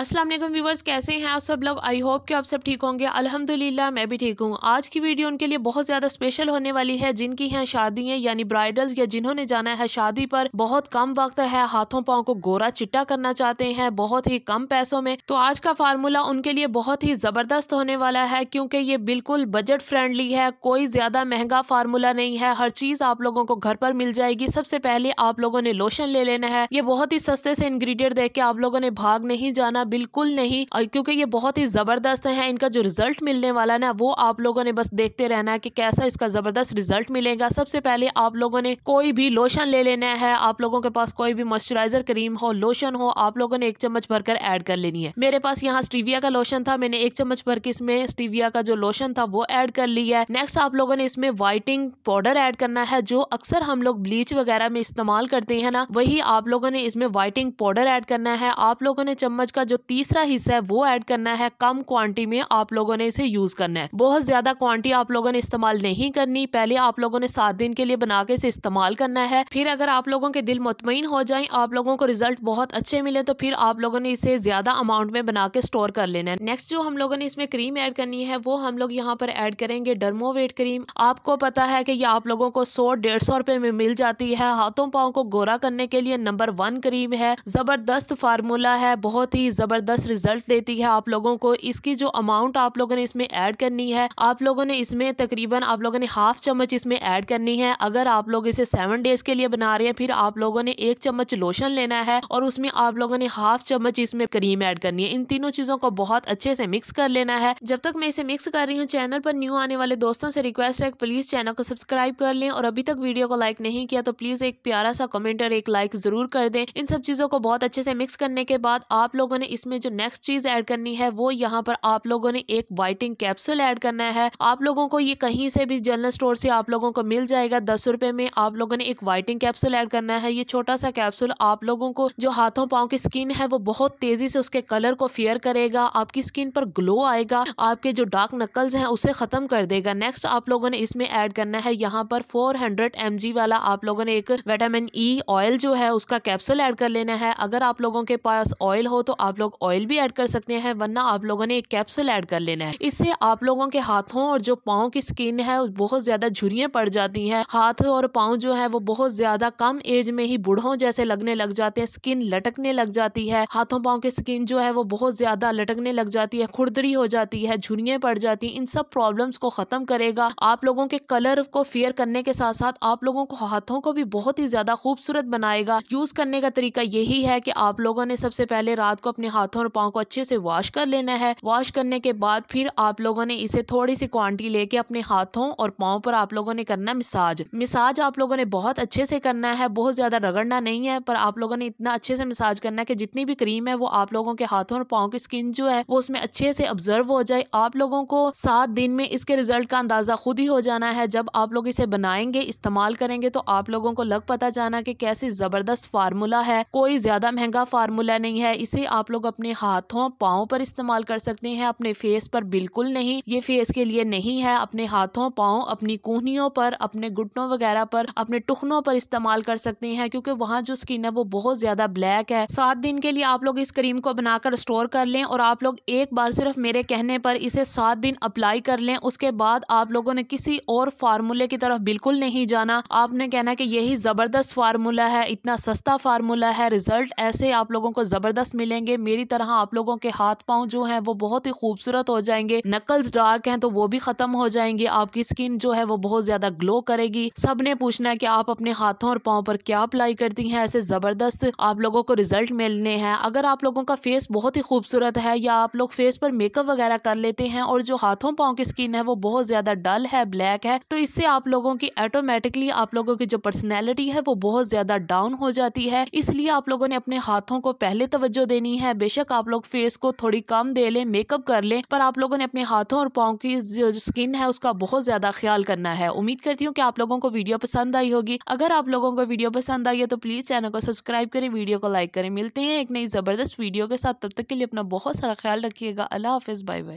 Aslam viewers कैसे हैं आप सब लोग आई होप कि आप सब ठीक होंगे अल्हम्दुलिल्लाह मैं भी ठीक हूँ आज की वीडियो उनके लिए बहुत ज़्यादा स्पेशल होने वाली है जिनकी हैं शादियाँ यानी ब्राइडल्स या जिन्होंने जाना है शादी पर बहुत कम वक्त है हाथों पाँव को गोरा चिट्टा करना चाहते हैं बहुत ही कम पैसों में तो आज का फार्मूला उनके लिए बहुत ही ज़बरदस्त होने वाला है क्योंकि ये बिल्कुल बजट फ्रेंडली है कोई ज़्यादा महंगा फार्मूला नहीं है हर चीज़ आप लोगों को घर पर मिल जाएगी सबसे पहले आप लोगों ने लोशन ले लेना है ये बहुत ही सस्ते से इन्ग्रीडियंट देख के आप लोगों ने भाग नहीं जाना बिल्कुल नहीं क्योंकि ये बहुत ही ज़बरदस्त है इनका जो रिज़ल्ट मिलने वाला ना वो आप लोगों ने बस देखते रहना है कि कैसा इसका ज़बरदस्त रिज़ल्ट मिलेगा सबसे पहले आप लोगों ने कोई भी लोशन ले लेना है आप लोगों के पास कोई भी मॉइस्चराइजर क्रीम हो लोशन हो आप लोगों ने एक चम्मच भरकर ऐड कर लेनी है मेरे पास यहाँ स्टीविया का लोशन था मैंने एक चम्मच भर के इसमें स्टीविया का जो लोशन था वो ऐड कर लिया है नेक्स्ट आप लोगों ने इसमें व्हाइटिंग पाउडर ऐड करना है जो अक्सर हम लोग ब्लीच वगैरह में इस्तेमाल करते हैं ना वही आप लोगों ने इसमें व्हाइटिंग पाउडर ऐड करना है आप लोगों ने चम्मच का जो तीसरा हिस्सा है वो ऐड करना है कम क्वांटिटी में आप लोगों ने इसे यूज करना है बहुत ज्यादा क्वांटिटी आप लोगों ने इस्तेमाल नहीं करनी पहले आप लोगों ने सात दिन के लिए बना के इसे इस्तेमाल करना है फिर अगर आप लोगों के दिल मुतमिन हो जाए आप लोगों को रिजल्ट बहुत अच्छे मिले तो फिर आप लोगों ने इसे ज्यादा अमाउंट में बना के स्टोर कर लेना है नेक्स्ट जो हम लोगों ने इसमें क्रीम ऐड करनी है वो हम लोग यहाँ पर ऐड करेंगे डर्मोवेट क्रीम आपको पता है कि ये आप लोगों को सौ डेढ़ सौ रुपए में मिल जाती है हाथों पाओ को गोरा करने के लिए नंबर वन क्रीम है जबरदस्त फार्मूला है बहुत ही जबर ज़बरदस्त रिजल्ट देती है आप लोगों को इसकी जो अमाउंट आप लोगों ने इसमें ऐड करनी है आप लोगों ने इसमें तकरीबन आप लोगों ने हाफ चम्मच इसमें ऐड करनी है अगर आप लोग इसे सेवन डेज के लिए बना रहे हैं फिर आप लोगों ने एक चम्मच लोशन लेना है और उसमें आप लोगों ने हाफ चम्मच इसमें क्रीम ऐड करनी है इन तीनों चीज़ों को बहुत अच्छे से मिक्स कर लेना है जब तक मैं इसे मिक्स कर रही हूँ चैनल पर न्यू आने वाले दोस्तों से रिक्वेस्ट है प्लीज़ चैनल को सब्सक्राइब कर लें और अभी तक वीडियो को लाइक नहीं किया तो प्लीज़ एक प्यारा सा कमेंट और एक लाइक ज़रूर कर दें इन सब चीज़ों को बहुत अच्छे से मिक्स करने के बाद आप लोगों ने इसमें जो नेक्स्ट चीज ऐड करनी है वो यहाँ पर आप लोगों ने एक वाइटिंग कैप्सूल ऐड करना है आप लोगों को ये कहीं से भी जनरल स्टोर से आप लोगों को मिल जाएगा दस रुपए में आप लोगों ने एक वाइटिंग कैप्सूल ऐड करना है ये छोटा सा कैप्सूल आप लोगों को जो हाथों पाओ की स्किन है वो बहुत तेजी से उसके कलर को फेयर करेगा आपकी स्किन पर ग्लो आएगा आपके जो डार्क नकल्स है उसे खत्म कर देगा नेक्स्ट आप लोगों ने इसमें ऐड करना है यहाँ पर फोर हंड्रेड वाला आप लोगों ने एक विटामिन ई ऑयल जो है उसका कैप्सूल ऐड कर लेना है अगर आप लोगों के पास ऑयल हो तो आप लोग लोग ऑयल भी ऐड कर सकते हैं वरना आप लोगों ने एक कैप्सूल ऐड कर लेना है इससे आप लोगों के हाथों और जो पाओ की स्किन है बहुत ज़्यादा झुरियां पड़ जाती हैं हाथ और पाओ जो है वो बहुत ज़्यादा कम एज में ही बुढ़ों जैसे लगने लग जाते हैं स्किन लटकने लग जाती है हाथों पाओ की स्किन जो है वो बहुत ज़्यादा लटकने लग जाती है खुरदरी हो जाती है झुरियां पड़ जाती है इन सब प्रॉब्लम्स को ख़त्म करेगा आप लोगों के कलर को फेयर करने के साथ साथ आप लोगों को हाथों को भी बहुत ही ज़्यादा खूबसूरत बनाएगा यूज़ करने का तरीका यही है कि आप लोगों ने सबसे पहले रात को अपने हाथों और पाँव को अच्छे से वॉश कर लेना है वॉश करने के बाद फिर आप लोगों ने इसे थोड़ी सी क्वांटिटी लेके अपने हाथों और पाँव पर आप लोगों ने करना मिसाज मिसाज आप लोगों ने बहुत अच्छे से करना है बहुत ज़्यादा रगड़ना नहीं है पर आप लोगों ने इतना अच्छे से मिसाज करना है कि जितनी भी क्रीम है वो आप लोगों के हाथों और पाँव की स्किन जो है वो उसमें अच्छे से ऑब्जर्व हो जाए आप लोगों को सात दिन में इसके रिजल्ट का अंदाज़ा खुद ही हो जाना है जब आप लोग इसे बनाएंगे इस्तेमाल करेंगे तो आप लोगों को लग पता जाना की कैसे ज़बरदस्त फार्मूला है कोई ज़्यादा महंगा फार्मूला नहीं है इसे आप लोग अपने हाथों पाओ पर इस्तेमाल कर सकते हैं अपने फेस पर बिल्कुल नहीं ये फेस के लिए नहीं है अपने हाथों पाओ अपनी कोहनियों पर अपने घुटनों वगैरह पर अपने टुखनों पर इस्तेमाल कर सकते हैं क्योंकि वहाँ जो स्किन है वो बहुत ज़्यादा ब्लैक है सात दिन के लिए आप लोग इस क्रीम को बनाकर स्टोर कर लें और आप लोग एक बार सिर्फ मेरे कहने पर इसे सात दिन अप्लाई कर लें उसके बाद आप लोगों ने किसी और फार्मूले की तरफ बिल्कुल नहीं जाना आपने कहना कि यही ज़बरदस्त फार्मूला है इतना सस्ता फार्मूला है रिजल्ट ऐसे आप लोगों को ज़बरदस्त मिलेंगे मेरी तरह आप लोगों के हाथ पाँव जो है वो बहुत ही खूबसूरत हो जाएंगे नकल्स डार्क हैं तो वो भी ख़त्म हो जाएंगे आपकी स्किन जो है वो बहुत ज़्यादा ग्लो करेगी सब ने पूछना है कि आप अपने हाथों और पाओ पर क्या अप्लाई करती हैं ऐसे ज़बरदस्त आप लोगों को रिजल्ट मिलने हैं अगर आप लोगों का फेस बहुत ही खूबसूरत है या आप लोग फेस पर मेकअप वगैरह कर लेते हैं और जो हाथों पाओ की स्किन है वो बहुत ज़्यादा डल है ब्लैक है तो इससे आप लोगों की ऑटोमेटिकली आप लोगों की जो पर्सनैलिटी है वो बहुत ज़्यादा डाउन हो जाती है इसलिए आप लोगों ने अपने हाथों को पहले तवज्जो देनी है बेशक आप लोग फेस को थोड़ी कम दे लें मेकअप कर लें पर आप लोगों ने अपने हाथों और पाओं की जो स्किन है उसका बहुत ज़्यादा ख्याल करना है उम्मीद करती हूँ कि आप लोगों को वीडियो पसंद आई होगी अगर आप लोगों को वीडियो पसंद आई है तो प्लीज़ चैनल को सब्सक्राइब करें वीडियो को लाइक करें मिलते हैं एक नई ज़बरदस्त वीडियो के साथ तब तक के लिए अपना बहुत सारा ख्याल रखिएगा अल्लाह हाफिज़ बाय बाय